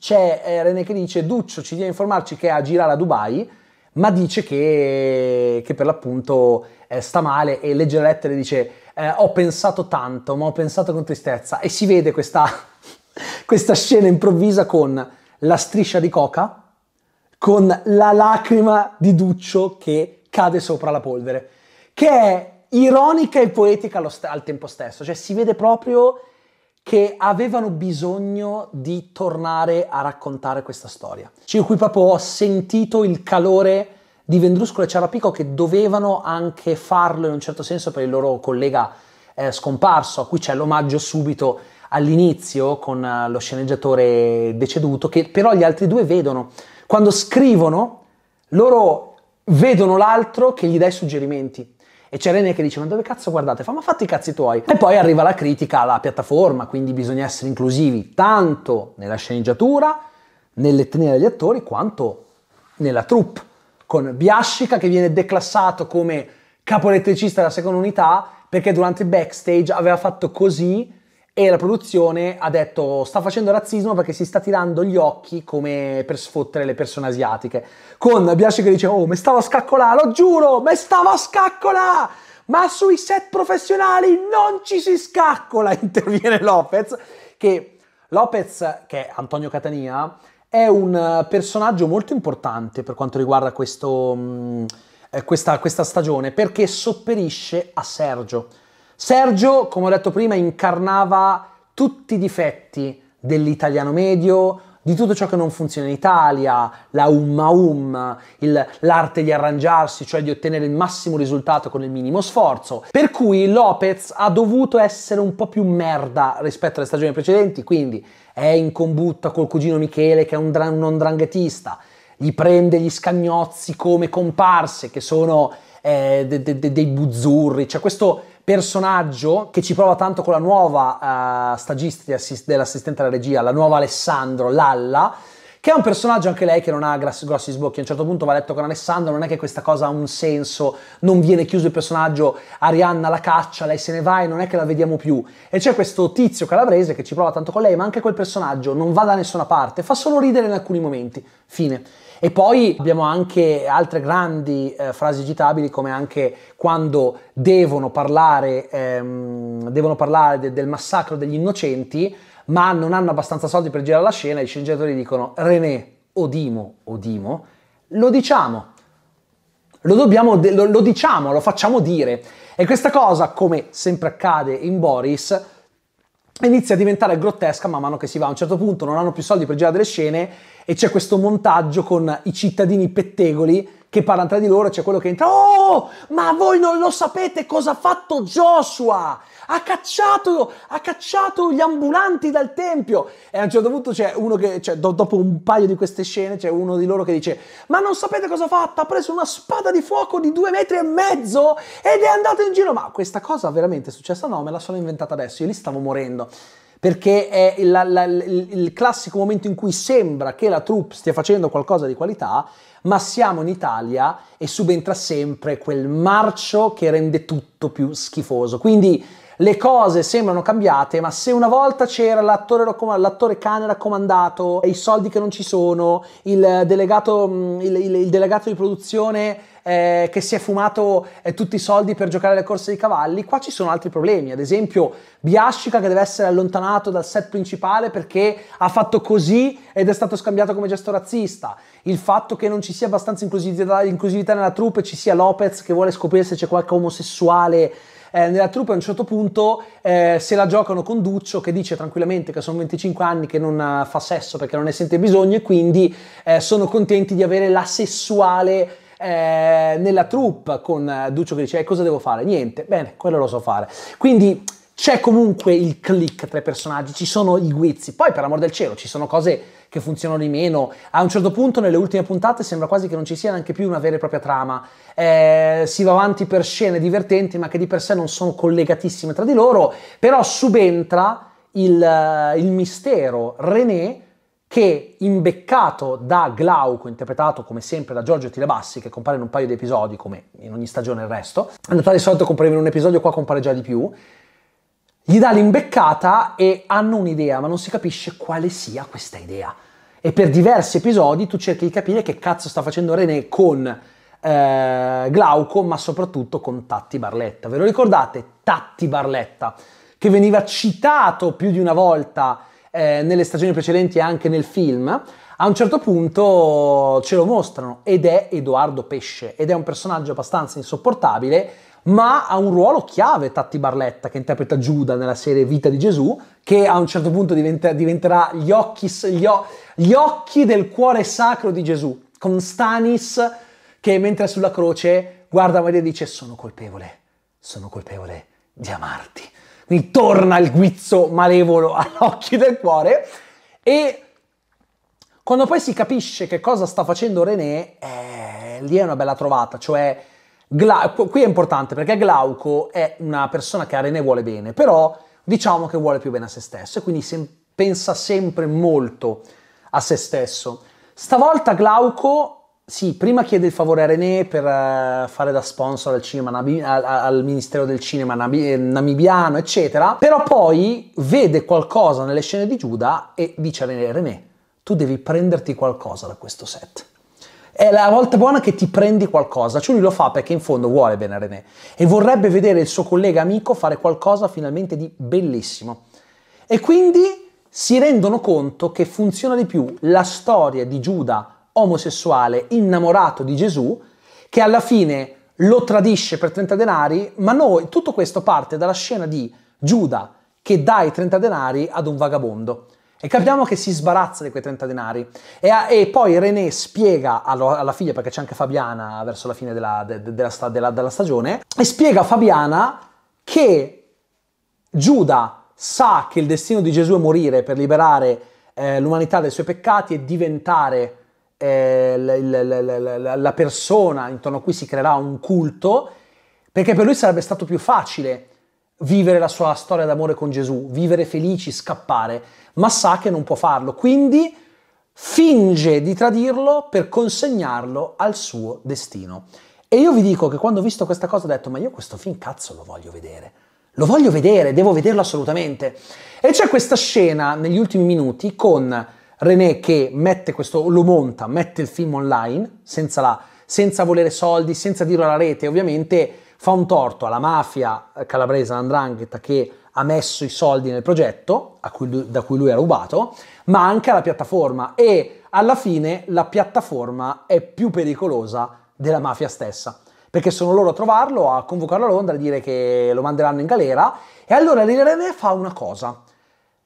c'è eh, René che dice Duccio ci viene a informarci che è a girare a Dubai, ma dice che, che per l'appunto eh, sta male e legge la lettera e dice eh, ho pensato tanto, ma ho pensato con tristezza e si vede questa, questa scena improvvisa con la striscia di coca, con la lacrima di Duccio che cade sopra la polvere, che è ironica e poetica st- al tempo stesso, cioè si vede proprio che avevano bisogno di tornare a raccontare questa storia. Cioè, qui proprio ho sentito il calore di Vendruscolo e Ciarapico che dovevano anche farlo in un certo senso per il loro collega eh, scomparso, a cui c'è l'omaggio subito all'inizio con eh, lo sceneggiatore deceduto, che però gli altri due vedono. Quando scrivono, loro vedono l'altro che gli dà i suggerimenti. E c'è René che dice: Ma dove cazzo guardate? Fa, ma fatti i cazzi tuoi. E poi arriva la critica alla piattaforma, quindi bisogna essere inclusivi tanto nella sceneggiatura, nell'etnia degli attori, quanto nella troupe con Biascica che viene declassato come capo elettricista della seconda unità perché durante il backstage aveva fatto così e la produzione ha detto sta facendo razzismo perché si sta tirando gli occhi come per sfottere le persone asiatiche. Con Biasci che dice oh me stavo a scaccolare, lo giuro, me stavo a scaccolare, Ma sui set professionali non ci si scaccola, interviene Lopez, che Lopez, che è Antonio Catania, è un eh, personaggio molto importante per quanto riguarda questo, mm, eh, questa, questa stagione perché sopperisce a Sergio. Sergio, come ho detto prima, incarnava tutti i difetti dell'italiano medio, di tutto ciò che non funziona in Italia, la umma umma, l'arte di arrangiarsi, cioè di ottenere il massimo risultato con il minimo sforzo. Per cui Lopez ha dovuto essere un po' più merda rispetto alle stagioni precedenti, quindi è in combutta col cugino Michele che è un, dra- dranghetista, gli prende gli scagnozzi come comparse che sono eh, de- de- de- dei buzzurri, c'è questo personaggio che ci prova tanto con la nuova eh, stagista dell'assistente alla regia, la nuova Alessandro, Lalla, che è un personaggio anche lei che non ha grossi, grossi sbocchi. A un certo punto va letto con Alessandro, non è che questa cosa ha un senso, non viene chiuso il personaggio, Arianna la caccia, lei se ne va e non è che la vediamo più. E c'è questo tizio calabrese che ci prova tanto con lei, ma anche quel personaggio non va da nessuna parte, fa solo ridere in alcuni momenti. Fine. E poi abbiamo anche altre grandi eh, frasi agitabili come anche quando devono parlare, ehm, devono parlare de- del massacro degli innocenti ma non hanno abbastanza soldi per girare la scena, e i sceneggiatori dicono René, Odimo, Odimo, lo diciamo, lo, dobbiamo, lo, lo diciamo, lo facciamo dire. E questa cosa, come sempre accade in Boris, inizia a diventare grottesca man mano che si va. A un certo punto non hanno più soldi per girare delle scene e c'è questo montaggio con i cittadini pettegoli che parlano tra di loro, c'è quello che entra, oh, ma voi non lo sapete cosa ha fatto Joshua, ha cacciato, ha cacciato gli ambulanti dal tempio. E a un certo punto c'è uno che, cioè, do, dopo un paio di queste scene, c'è uno di loro che dice, ma non sapete cosa ha fatto, ha preso una spada di fuoco di due metri e mezzo ed è andato in giro, ma questa cosa veramente è successa? No, me la sono inventata adesso, io lì stavo morendo perché è il, la, la, il, classico momento in cui sembra che la troupe stia facendo qualcosa di qualità, ma siamo in Italia e subentra sempre quel marcio che rende tutto più schifoso. Quindi le cose sembrano cambiate, ma se una volta c'era l'attore, l'attore cane raccomandato, i soldi che non ci sono, il delegato, mm, il, il, il delegato di produzione eh, che si è fumato eh, tutti i soldi per giocare alle corse dei cavalli, qua ci sono altri problemi, ad esempio Biascica che deve essere allontanato dal set principale perché ha fatto così ed è stato scambiato come gesto razzista, il fatto che non ci sia abbastanza inclusività, inclusività nella troupe, ci sia Lopez che vuole scoprire se c'è qualche omosessuale eh, nella truppa a un certo punto eh, se la giocano con Duccio che dice tranquillamente che sono 25 anni che non eh, fa sesso perché non ne sente bisogno e quindi eh, sono contenti di avere la sessuale eh, nella troupe con eh, Duccio che dice eh, cosa devo fare? Niente, bene, quello lo so fare. Quindi c'è comunque il click tra i personaggi, ci sono i guizzi, poi per amor del cielo ci sono cose che funzionano di meno. A un certo punto, nelle ultime puntate, sembra quasi che non ci sia neanche più una vera e propria trama. Eh, si va avanti per scene divertenti, ma che di per sé non sono collegatissime tra di loro, però subentra il, eh, il mistero René che imbeccato da Glauco, interpretato come sempre da Giorgio Tilebassi, che compare in un paio di episodi, come in ogni stagione il resto, è andato di solito compare in un episodio, qua compare già di più, gli dà l'imbeccata e hanno un'idea, ma non si capisce quale sia questa idea. E per diversi episodi tu cerchi di capire che cazzo sta facendo René con eh, Glauco, ma soprattutto con Tatti Barletta. Ve lo ricordate? Tatti Barletta, che veniva citato più di una volta eh, nelle stagioni precedenti e anche nel film, a un certo punto ce lo mostrano ed è Edoardo Pesce ed è un personaggio abbastanza insopportabile ma ha un ruolo chiave Tatti Barletta che interpreta Giuda nella serie Vita di Gesù, che a un certo punto diventa, diventerà gli occhi, gli, o, gli occhi del cuore sacro di Gesù, con Stanis che mentre è sulla croce guarda Maria e dice sono colpevole, sono colpevole di amarti. Quindi torna il guizzo malevolo agli occhi del cuore e quando poi si capisce che cosa sta facendo René, eh, lì è una bella trovata, cioè Gla- qui è importante perché Glauco è una persona che a René vuole bene, però diciamo che vuole più bene a se stesso e quindi sem- pensa sempre molto a se stesso. Stavolta Glauco, sì, prima chiede il favore a René per uh, fare da sponsor al, cinema, al, al Ministero del Cinema nabi- eh, namibiano, eccetera, però poi vede qualcosa nelle scene di Giuda e dice a René, René, tu devi prenderti qualcosa da questo set è la volta buona che ti prendi qualcosa. Cioè lui lo fa perché in fondo vuole bene a René e vorrebbe vedere il suo collega amico fare qualcosa finalmente di bellissimo. E quindi si rendono conto che funziona di più la storia di Giuda omosessuale innamorato di Gesù che alla fine lo tradisce per 30 denari, ma noi tutto questo parte dalla scena di Giuda che dà i 30 denari ad un vagabondo. E capiamo che si sbarazza di quei 30 denari. E, a, e poi René spiega allo, alla figlia, perché c'è anche Fabiana verso la fine della, de, de, della, sta, della, della stagione, e spiega a Fabiana che Giuda sa che il destino di Gesù è morire per liberare eh, l'umanità dai suoi peccati e diventare eh, la, la, la, la persona intorno a cui si creerà un culto, perché per lui sarebbe stato più facile vivere la sua storia d'amore con Gesù, vivere felici, scappare ma sa che non può farlo, quindi finge di tradirlo per consegnarlo al suo destino. E io vi dico che quando ho visto questa cosa ho detto, ma io questo film cazzo lo voglio vedere. Lo voglio vedere, devo vederlo assolutamente. E c'è questa scena negli ultimi minuti con René che mette questo, lo monta, mette il film online, senza, la, senza volere soldi, senza dirlo alla rete, ovviamente fa un torto alla mafia calabrese, all'andrangheta, che ha messo i soldi nel progetto cui lui, da cui lui ha rubato, ma anche alla piattaforma e alla fine la piattaforma è più pericolosa della mafia stessa perché sono loro a trovarlo, a convocarlo a Londra, a dire che lo manderanno in galera e allora l'IRN fa una cosa,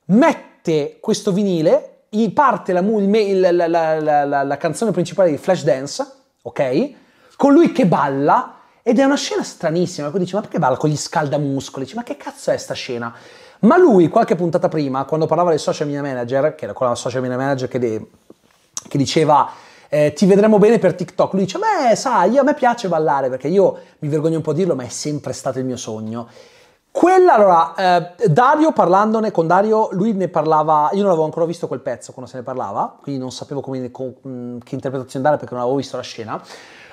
mette questo vinile, gli parte la, la, la, la canzone principale di Flashdance, ok? Con lui che balla ed è una scena stranissima, poi dice, ma perché balla con gli scaldamuscoli? Dice, ma che cazzo è sta scena? Ma lui, qualche puntata prima, quando parlava del social media manager, che era quella social media manager che, de- che diceva... Eh, ti vedremo bene per TikTok. Lui dice: Beh, sai, a me piace ballare perché io mi vergogno un po' a dirlo, ma è sempre stato il mio sogno. Quella, allora, eh, Dario parlandone con Dario, lui ne parlava, io non avevo ancora visto quel pezzo quando se ne parlava, quindi non sapevo come, com, che interpretazione dare perché non avevo visto la scena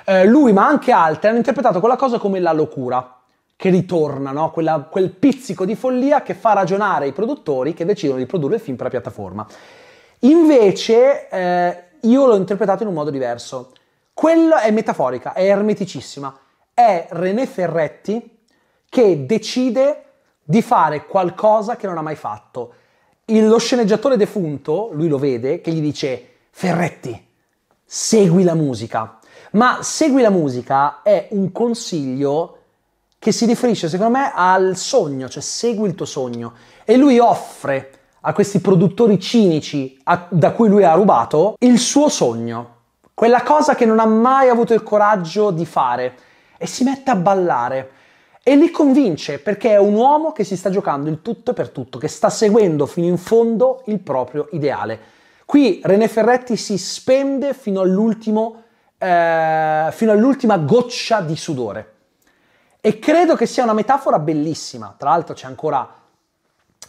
eh, lui ma anche altri hanno interpretato quella cosa come la locura che ritorna, no? Quella, quel pizzico di follia che fa ragionare i produttori che decidono di produrre il film per la piattaforma. Invece eh, io l'ho interpretato in un modo diverso. Quella è metaforica, è ermeticissima. È René Ferretti che decide di fare qualcosa che non ha mai fatto. Il, lo sceneggiatore defunto, lui lo vede, che gli dice Ferretti, segui la musica ma Segui la musica è un consiglio che si riferisce secondo me al sogno, cioè segui il tuo sogno. E lui offre a questi produttori cinici a, da cui lui ha rubato il suo sogno, quella cosa che non ha mai avuto il coraggio di fare e si mette a ballare. E li convince perché è un uomo che si sta giocando il tutto e per tutto, che sta seguendo fino in fondo il proprio ideale. Qui René Ferretti si spende fino all'ultimo eh, fino all'ultima goccia di sudore. E credo che sia una metafora bellissima. Tra l'altro c'è ancora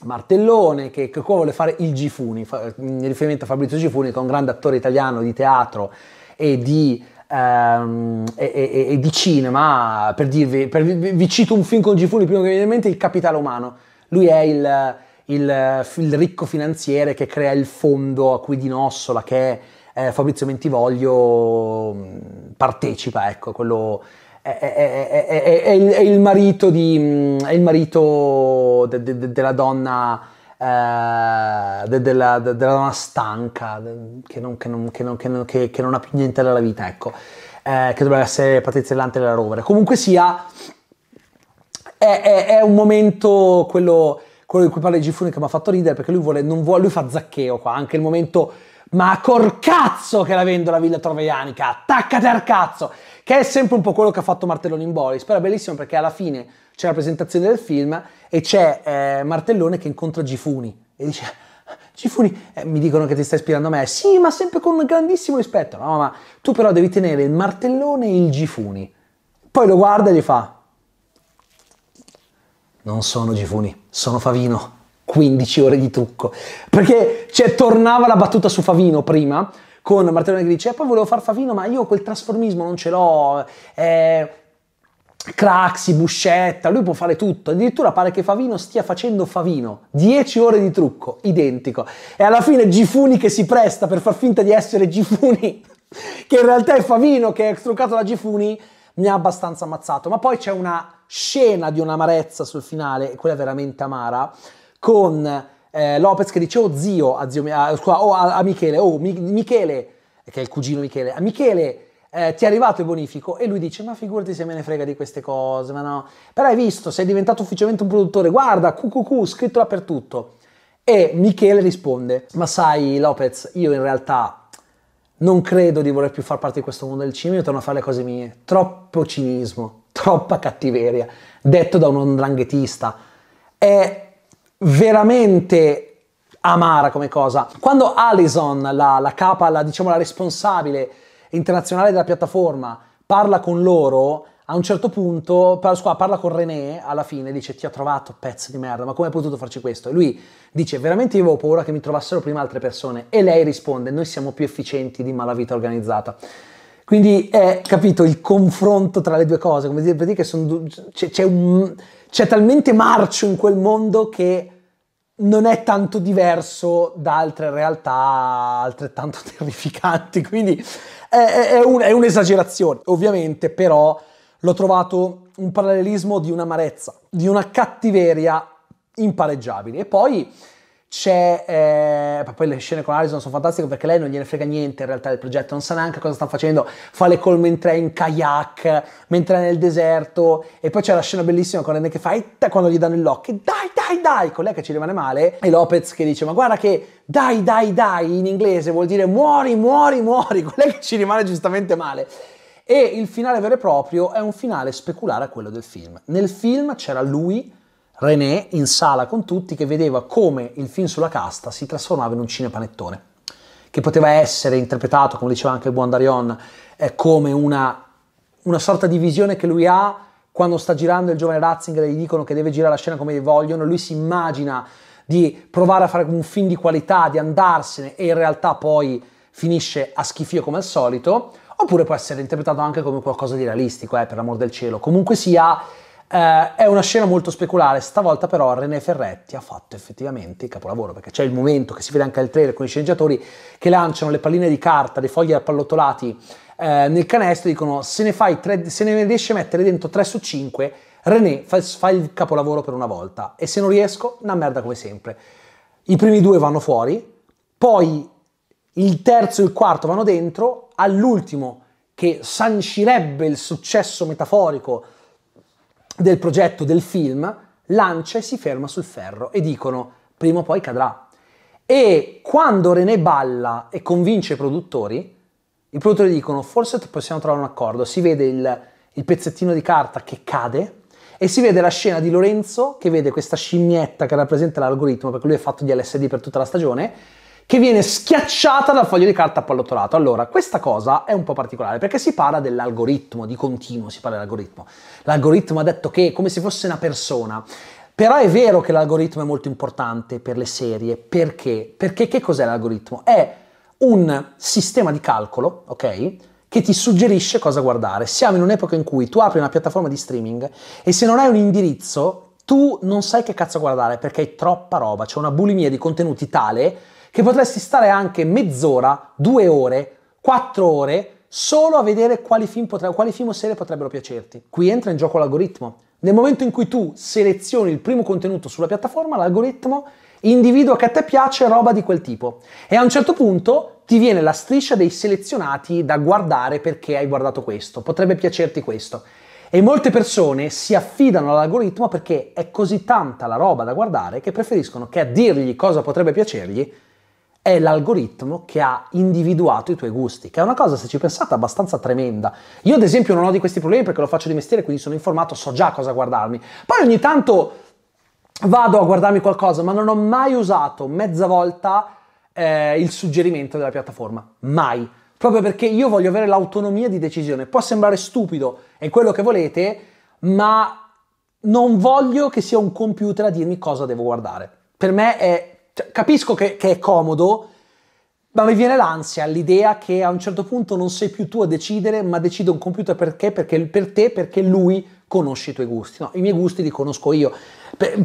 Martellone che, che qua vuole fare il Gifuni, fa, in riferimento a Fabrizio Gifuni, che è un grande attore italiano di teatro e di ehm, e, e, e, di cinema, per dirvi, per, vi, cito un film con Gifuni, prima che mi viene in mente, Il Capitale Umano. Lui è il, il, il, ricco finanziere che crea il fondo a cui di Nossola, che è eh, Fabrizio Mentivoglio mm, partecipa, ecco, quello è, è, è, è il, il, marito, di, mh, mm, il marito de, de, de, della donna... Eh, della, della, donna stanca che non, che, non, che, non, che non, ha più niente dalla vita, ecco, eh, che dovrebbe essere Patrizia Lante della Rovere. Comunque sia, è, è, è, un momento quello, quello di cui parla Gifuni che mi ha fatto ridere perché lui, vuole, vuole, lui fa zaccheo qua, anche il momento ma a corcazzo che la vendo la Villa Troveianica, attaccate al cazzo, che è sempre un po' quello che ha fatto Martellone in Boris, però è bellissimo perché alla fine c'è la presentazione del film e c'è eh, Martellone che incontra Gifuni e dice Gifuni, eh, mi dicono che ti stai ispirando a me, sì ma sempre con grandissimo rispetto, no ma tu però devi tenere il Martellone e il Gifuni, poi lo guarda e gli fa non sono Gifuni, sono Favino. 15 ore di trucco. Perché cioè, tornava la battuta su Favino prima con Martellone che dice: eh, Poi volevo far Favino, ma io quel trasformismo non ce l'ho. Eh, Craxi, Buscetta, lui può fare tutto. Addirittura pare che Favino stia facendo Favino. 10 ore di trucco, identico. E alla fine Gifuni che si presta per far finta di essere Gifuni, che in realtà è Favino che ha truccato la Gifuni, mi ha abbastanza ammazzato. Ma poi c'è una scena di un'amarezza sul finale, quella veramente amara con eh, Lopez che dice oh zio, a, zio, a, oh, a, a Michele, oh Mi, Michele, che è il cugino Michele, a Michele eh, ti è arrivato il bonifico e lui dice ma figurati se me ne frega di queste cose, ma no. Però hai visto, sei diventato ufficialmente un produttore, guarda, QQQ, scritto dappertutto. E Michele risponde, ma sai Lopez, io in realtà non credo di voler più far parte di questo mondo del cinema, io torno a fare le cose mie. Troppo cinismo, troppa cattiveria, detto da un andranghetista. È veramente amara come cosa. Quando Alison, la, la capa, la, diciamo la responsabile internazionale della piattaforma, parla con loro, a un certo punto parla, parla con René alla fine, dice ti ho trovato pezzo di merda, ma come hai potuto farci questo? E lui dice veramente io avevo paura che mi trovassero prima altre persone e lei risponde noi siamo più efficienti di malavita organizzata. Quindi è capito il confronto tra le due cose, come dire, per dire che sono, c'è, c'è un c'è talmente marcio in quel mondo che non è tanto diverso da altre realtà altrettanto terrificanti, quindi è, è, un, è un'esagerazione. Ovviamente però l'ho trovato un parallelismo di un'amarezza, di una cattiveria impareggiabile. E poi c'è eh, poi le scene con Alison sono fantastiche perché lei non gliene frega niente in realtà del progetto non sa neanche cosa stanno facendo fa le call mentre è in kayak mentre è nel deserto e poi c'è la scena bellissima con René che fa Itta! quando gli danno il lock dai dai dai con lei che ci rimane male e Lopez che dice ma guarda che dai dai dai in inglese vuol dire muori muori muori con lei che ci rimane giustamente male e il finale vero e proprio è un finale speculare a quello del film nel film c'era lui René in sala con tutti che vedeva come il film sulla casta si trasformava in un cinepanettone, che poteva essere interpretato, come diceva anche il buon Darion, eh, come una, una sorta di visione che lui ha quando sta girando il giovane Ratzinger e gli dicono che deve girare la scena come vogliono, lui si immagina di provare a fare un film di qualità, di andarsene e in realtà poi finisce a schifio come al solito, oppure può essere interpretato anche come qualcosa di realistico, eh, per l'amor del cielo. Comunque sia eh, è una scena molto speculare, stavolta però René Ferretti ha fatto effettivamente il capolavoro, perché c'è il momento che si vede anche al trailer con i sceneggiatori che lanciano le palline di carta, dei fogli appallottolati eh, nel canestro e dicono se ne, fai tre, se ne riesci a mettere dentro 3 su 5, René fa, fa il capolavoro per una volta e se non riesco, una merda come sempre. I primi due vanno fuori, poi il terzo e il quarto vanno dentro, all'ultimo che sancirebbe il successo metaforico del progetto del film lancia e si ferma sul ferro e dicono prima o poi cadrà. E quando René balla e convince i produttori, i produttori dicono forse possiamo trovare un accordo, si vede il, il pezzettino di carta che cade e si vede la scena di Lorenzo che vede questa scimmietta che rappresenta l'algoritmo perché lui è fatto di LSD per tutta la stagione che viene schiacciata dal foglio di carta appallottolato. Allora, questa cosa è un po' particolare perché si parla dell'algoritmo, di continuo si parla dell'algoritmo. L'algoritmo ha detto che è come se fosse una persona. Però è vero che l'algoritmo è molto importante per le serie. Perché? Perché che cos'è l'algoritmo? È un sistema di calcolo, ok? Che ti suggerisce cosa guardare. Siamo in un'epoca in cui tu apri una piattaforma di streaming e se non hai un indirizzo, tu non sai che cazzo guardare perché hai troppa roba. C'è una bulimia di contenuti tale che potresti stare anche mezz'ora, due ore, quattro ore solo a vedere quali film, potre- quali film o serie potrebbero piacerti. Qui entra in gioco l'algoritmo. Nel momento in cui tu selezioni il primo contenuto sulla piattaforma, l'algoritmo individua che a te piace roba di quel tipo e a un certo punto ti viene la striscia dei selezionati da guardare perché hai guardato questo, potrebbe piacerti questo. E molte persone si affidano all'algoritmo perché è così tanta la roba da guardare che preferiscono che a dirgli cosa potrebbe piacergli è l'algoritmo che ha individuato i tuoi gusti, che è una cosa, se ci pensate, abbastanza tremenda. Io ad esempio non ho di questi problemi perché lo faccio di mestiere, quindi sono informato, so già cosa guardarmi. Poi ogni tanto vado a guardarmi qualcosa, ma non ho mai usato mezza volta eh, il suggerimento della piattaforma, mai. Proprio perché io voglio avere l'autonomia di decisione. Può sembrare stupido, è quello che volete, ma non voglio che sia un computer a dirmi cosa devo guardare. Per me è cioè, capisco che, che, è comodo, ma mi viene l'ansia, l'idea che a un certo punto non sei più tu a decidere, ma decide un computer perché? perché per te, perché lui conosce i tuoi gusti. No, i miei gusti li conosco io.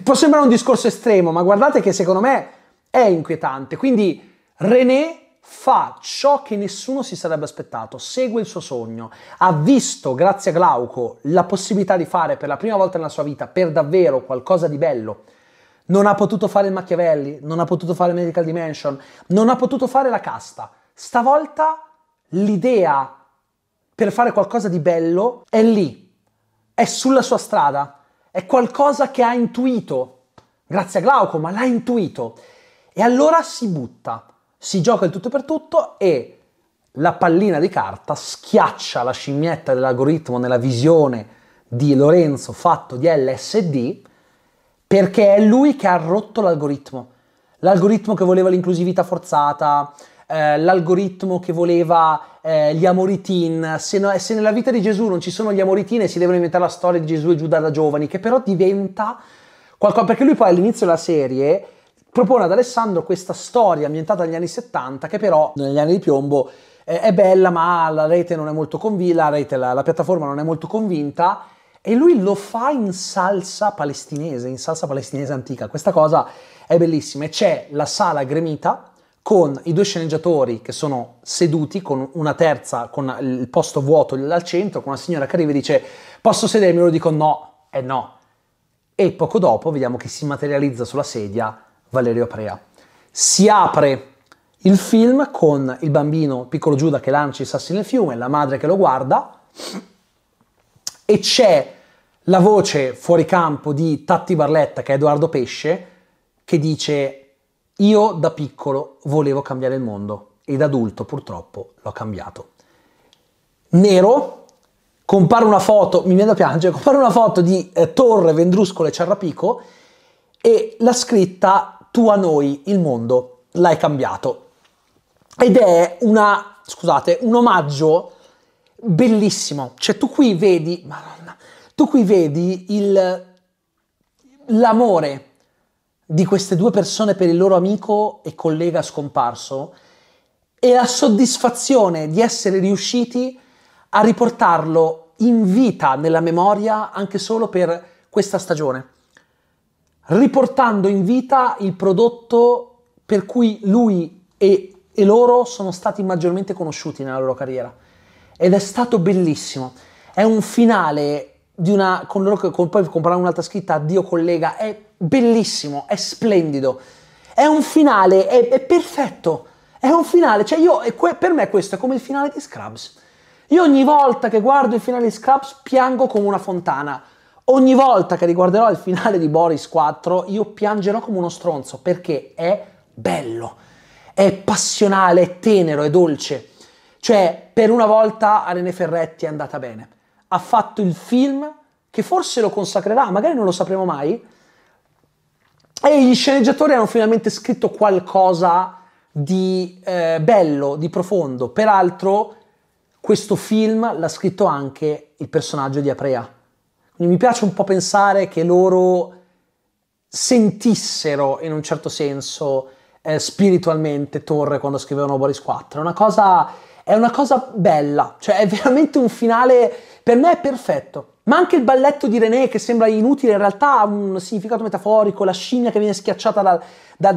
Può sembrare un discorso estremo, ma guardate che secondo me è inquietante. Quindi René fa ciò che nessuno si sarebbe aspettato, segue il suo sogno, ha visto, grazie a Glauco, la possibilità di fare per la prima volta nella sua vita, per davvero, qualcosa di bello non ha potuto fare il Machiavelli, non ha potuto fare Medical Dimension, non ha potuto fare la casta. Stavolta l'idea per fare qualcosa di bello è lì, è sulla sua strada, è qualcosa che ha intuito, grazie a Glauco, ma l'ha intuito. E allora si butta, si gioca il tutto per tutto e la pallina di carta schiaccia la scimmietta dell'algoritmo nella visione di Lorenzo fatto di LSD perché è lui che ha rotto l'algoritmo. L'algoritmo che voleva l'inclusività forzata, eh, l'algoritmo che voleva eh, gli amoritin. Se, no, se, nella vita di Gesù non ci sono gli amoritin e si devono inventare la storia di Gesù e Giuda da giovani, che però diventa qualcosa. Perché lui poi all'inizio della serie propone ad Alessandro questa storia ambientata negli anni 70, che però negli anni di piombo eh, è bella, ma la rete non è molto convinta, la, la, la piattaforma non è molto convinta e lui lo fa in salsa palestinese, in salsa palestinese antica. Questa cosa è bellissima. E c'è la sala gremita con i due sceneggiatori che sono seduti con una terza, con il posto vuoto al centro, con una signora che arriva e dice posso sedermi? Io lo dico no, e no. E poco dopo vediamo che si materializza sulla sedia Valerio Prea. Si apre il film con il bambino piccolo Giuda che lancia i sassi nel fiume, la madre che lo guarda e c'è la voce fuori campo di Tatti Barletta, che è Edoardo Pesce, che dice io da piccolo volevo cambiare il mondo e da adulto purtroppo l'ho cambiato. Nero, compare una foto, mi viene da piangere, compare una foto di eh, Torre, Vendruscolo e Cerrapico e la scritta tu a noi il mondo l'hai cambiato. Ed è una, scusate, un omaggio bellissimo. Cioè tu qui vedi, madonna, tu qui vedi il, l'amore di queste due persone per il loro amico e collega scomparso e la soddisfazione di essere riusciti a riportarlo in vita nella memoria anche solo per questa stagione, riportando in vita il prodotto per cui lui e, e loro sono stati maggiormente conosciuti nella loro carriera. Ed è stato bellissimo. È un finale di una, con loro, con, poi comprare un'altra scritta, addio collega, è bellissimo, è splendido, è un finale, è, è perfetto, è un finale, cioè io, que, per me questo è come il finale di Scrubs. Io ogni volta che guardo il finale di Scrubs piango come una fontana, ogni volta che riguarderò il finale di Boris 4 io piangerò come uno stronzo perché è bello, è passionale, è tenero, è dolce. Cioè, per una volta a René Ferretti è andata bene ha fatto il film che forse lo consacrerà, magari non lo sapremo mai. E gli sceneggiatori hanno finalmente scritto qualcosa di eh, bello, di profondo. Peraltro, questo film l'ha scritto anche il personaggio di Aprea. Quindi mi piace un po' pensare che loro sentissero in un certo senso eh, spiritualmente Torre quando scrivevano Boris 4. È una cosa, è una cosa bella, cioè è veramente un finale per me è perfetto. Ma anche il balletto di René, che sembra inutile, in realtà ha un significato metaforico, la scimmia che viene schiacciata dal,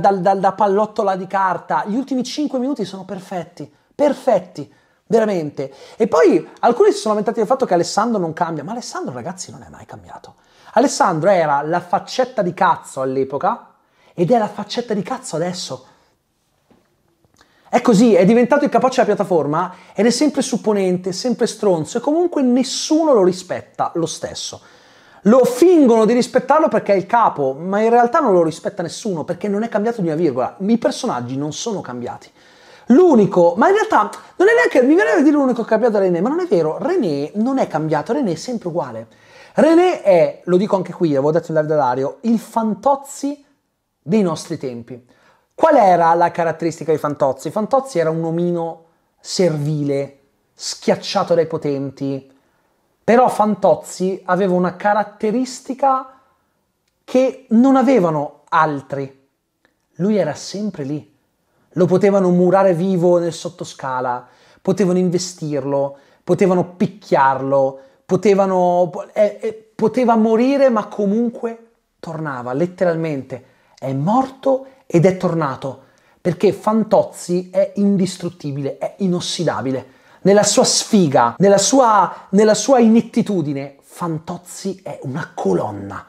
dal, dal, da pallottola di carta. Gli ultimi 5 minuti sono perfetti, perfetti, veramente. E poi alcuni si sono lamentati del fatto che Alessandro non cambia, ma Alessandro, ragazzi, non è mai cambiato. Alessandro era la faccetta di cazzo all'epoca ed è la faccetta di cazzo adesso. È così, è diventato il capoccia della piattaforma ed è sempre supponente, sempre stronzo e comunque nessuno lo rispetta lo stesso. Lo fingono di rispettarlo perché è il capo, ma in realtà non lo rispetta nessuno perché non è cambiato di una virgola. I personaggi non sono cambiati. L'unico, ma in realtà non è neanche, mi viene a dire l'unico cambiato è René, ma non è vero, René non è cambiato, René è sempre uguale. René è, lo dico anche qui, l'avevo detto in live da Dario, il fantozzi dei nostri tempi. Qual era la caratteristica di Fantozzi? Fantozzi era un omino servile, schiacciato dai potenti, però Fantozzi aveva una caratteristica che non avevano altri. Lui era sempre lì. Lo potevano murare vivo nel sottoscala, potevano investirlo, potevano picchiarlo, potevano, eh, eh, poteva morire ma comunque tornava, letteralmente. È morto ed è tornato perché Fantozzi è indistruttibile, è inossidabile. Nella sua sfiga, nella sua, nella sua inettitudine, Fantozzi è una colonna.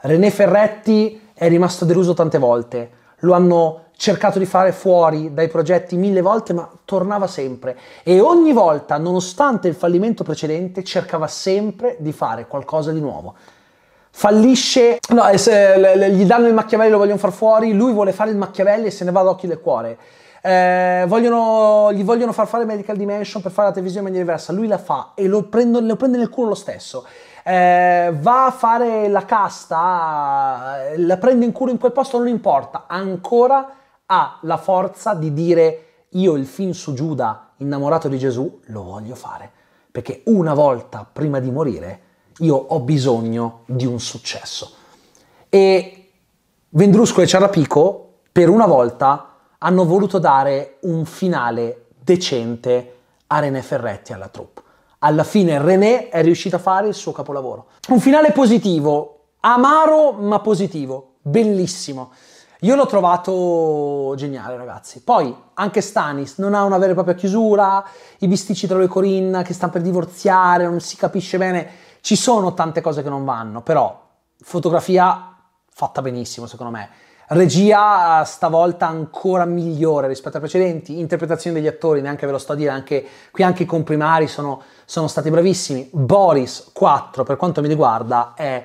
René Ferretti è rimasto deluso tante volte, lo hanno cercato di fare fuori dai progetti mille volte, ma tornava sempre. E ogni volta, nonostante il fallimento precedente, cercava sempre di fare qualcosa di nuovo fallisce, no, gli danno il Machiavelli, e lo vogliono far fuori, lui vuole fare il Machiavelli e se ne va ad occhi del cuore. Eh, vogliono, gli vogliono far fare Medical Dimension per fare la televisione in maniera diversa, lui la fa e lo, prendo, lo prende nel culo lo stesso. Eh, va a fare la casta, eh, la prende in culo in quel posto, non importa, ancora ha la forza di dire io il film su Giuda innamorato di Gesù lo voglio fare, perché una volta prima di morire io ho bisogno di un successo. E Vendrusco e Ciarapico, per una volta, hanno voluto dare un finale decente a René Ferretti e alla troupe. Alla fine René è riuscito a fare il suo capolavoro. Un finale positivo, amaro ma positivo, bellissimo. Io l'ho trovato geniale, ragazzi. Poi anche Stanis non ha una vera e propria chiusura, i bisticci tra lui e Corinna che stanno per divorziare, non si capisce bene ci sono tante cose che non vanno, però fotografia fatta benissimo secondo me. Regia eh, stavolta ancora migliore rispetto ai precedenti, interpretazione degli attori, neanche ve lo sto a dire, anche, qui anche i comprimari sono, sono stati bravissimi. Boris 4, per quanto mi riguarda, è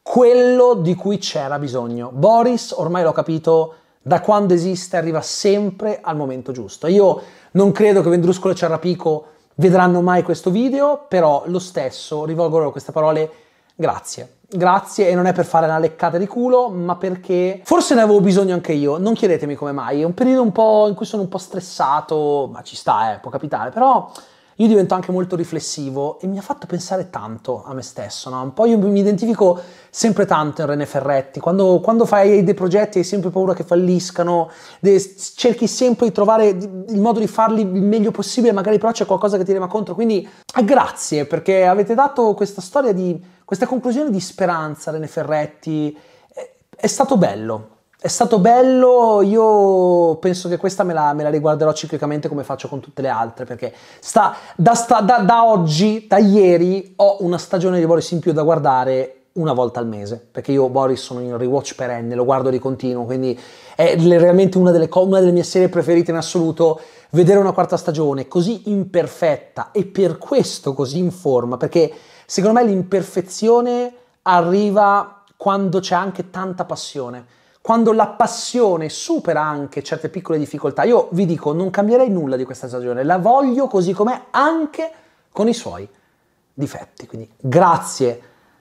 quello di cui c'era bisogno. Boris, ormai l'ho capito, da quando esiste arriva sempre al momento giusto. Io non credo che Vendruscolo e Cerrapico vedranno mai questo video, però lo stesso rivolgo loro queste parole grazie. Grazie e non è per fare una leccata di culo, ma perché forse ne avevo bisogno anche io, non chiedetemi come mai, è un periodo un po' in cui sono un po' stressato, ma ci sta, eh, può capitare, però io divento anche molto riflessivo e mi ha fatto pensare tanto a me stesso, no? Un po' io mi identifico sempre tanto in René Ferretti, quando, quando fai dei progetti hai sempre paura che falliscano, de- cerchi sempre di trovare il modo di farli il meglio possibile, magari però c'è qualcosa che ti rema contro, quindi eh, grazie perché avete dato questa storia di, questa conclusione di speranza a René Ferretti, è, è stato bello, è stato bello, io penso che questa me la, me la, riguarderò ciclicamente come faccio con tutte le altre, perché sta, da, sta, da, da, oggi, da ieri, ho una stagione di Boris in più da guardare una volta al mese, perché io Boris sono in rewatch perenne, lo guardo di continuo, quindi è realmente una delle, una delle mie serie preferite in assoluto. Vedere una quarta stagione così imperfetta e per questo così in forma, perché secondo me l'imperfezione arriva quando c'è anche tanta passione quando la passione supera anche certe piccole difficoltà. Io vi dico, non cambierei nulla di questa stagione, la voglio così com'è anche con i suoi difetti. Quindi grazie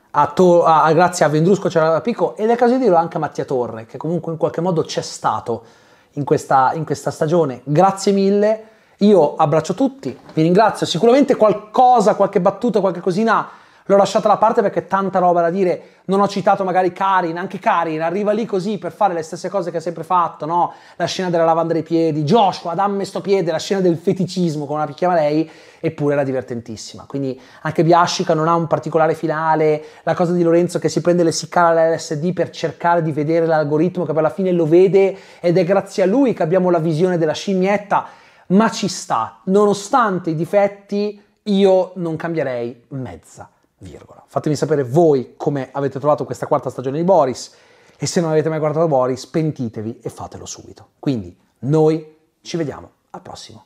a, to- a, grazie a Vendrusco Cerapicco cioè ed è caso di dirlo anche a Mattia Torre, che comunque in qualche modo c'è stato in questa, in questa stagione. Grazie mille. Io abbraccio tutti, vi ringrazio. Sicuramente qualcosa, qualche battuta, qualche cosina L'ho lasciata da parte perché tanta roba da dire, non ho citato magari Karin, anche Karin arriva lì così per fare le stesse cose che ha sempre fatto, no? La scena della lavanda dei piedi, Joshua, damme sto piede, la scena del feticismo, come la chiama lei, eppure era divertentissima. Quindi anche Biascica non ha un particolare finale, la cosa di Lorenzo che si prende le siccale all'LSD per cercare di vedere l'algoritmo che poi alla fine lo vede ed è grazie a lui che abbiamo la visione della scimmietta, ma ci sta, nonostante i difetti io non cambierei mezza virgola. Fatemi sapere voi come avete trovato questa quarta stagione di Boris e se non avete mai guardato Boris pentitevi e fatelo subito. Quindi noi ci vediamo al prossimo